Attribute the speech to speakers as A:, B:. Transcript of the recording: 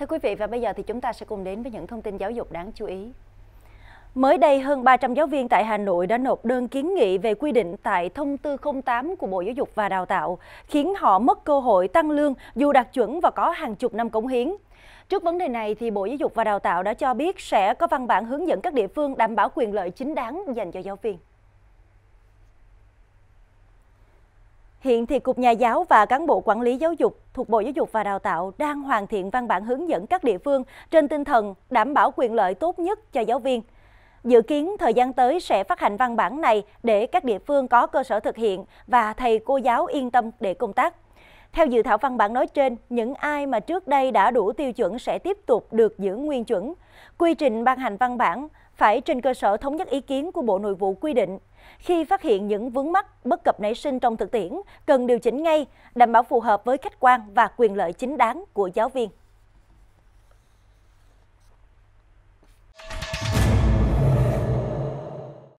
A: Thưa quý vị và bây giờ thì chúng ta sẽ cùng đến với những thông tin giáo dục đáng chú ý. Mới đây, hơn 300 giáo viên tại Hà Nội đã nộp đơn kiến nghị về quy định tại Thông tư 08 của Bộ Giáo dục và Đào tạo, khiến họ mất cơ hội tăng lương dù đạt chuẩn và có hàng chục năm cống hiến. Trước vấn đề này, thì Bộ Giáo dục và Đào tạo đã cho biết sẽ có văn bản hướng dẫn các địa phương đảm bảo quyền lợi chính đáng dành cho giáo viên. Hiện thì Cục Nhà giáo và cán bộ quản lý giáo dục thuộc Bộ Giáo dục và Đào tạo đang hoàn thiện văn bản hướng dẫn các địa phương trên tinh thần đảm bảo quyền lợi tốt nhất cho giáo viên. Dự kiến thời gian tới sẽ phát hành văn bản này để các địa phương có cơ sở thực hiện và thầy cô giáo yên tâm để công tác. Theo dự thảo văn bản nói trên, những ai mà trước đây đã đủ tiêu chuẩn sẽ tiếp tục được giữ nguyên chuẩn. Quy trình ban hành văn bản phải trên cơ sở thống nhất ý kiến của Bộ Nội vụ quy định. Khi phát hiện những vướng mắc bất cập nảy sinh trong thực tiễn, cần điều chỉnh ngay, đảm bảo phù hợp với khách quan và quyền lợi chính đáng của giáo viên.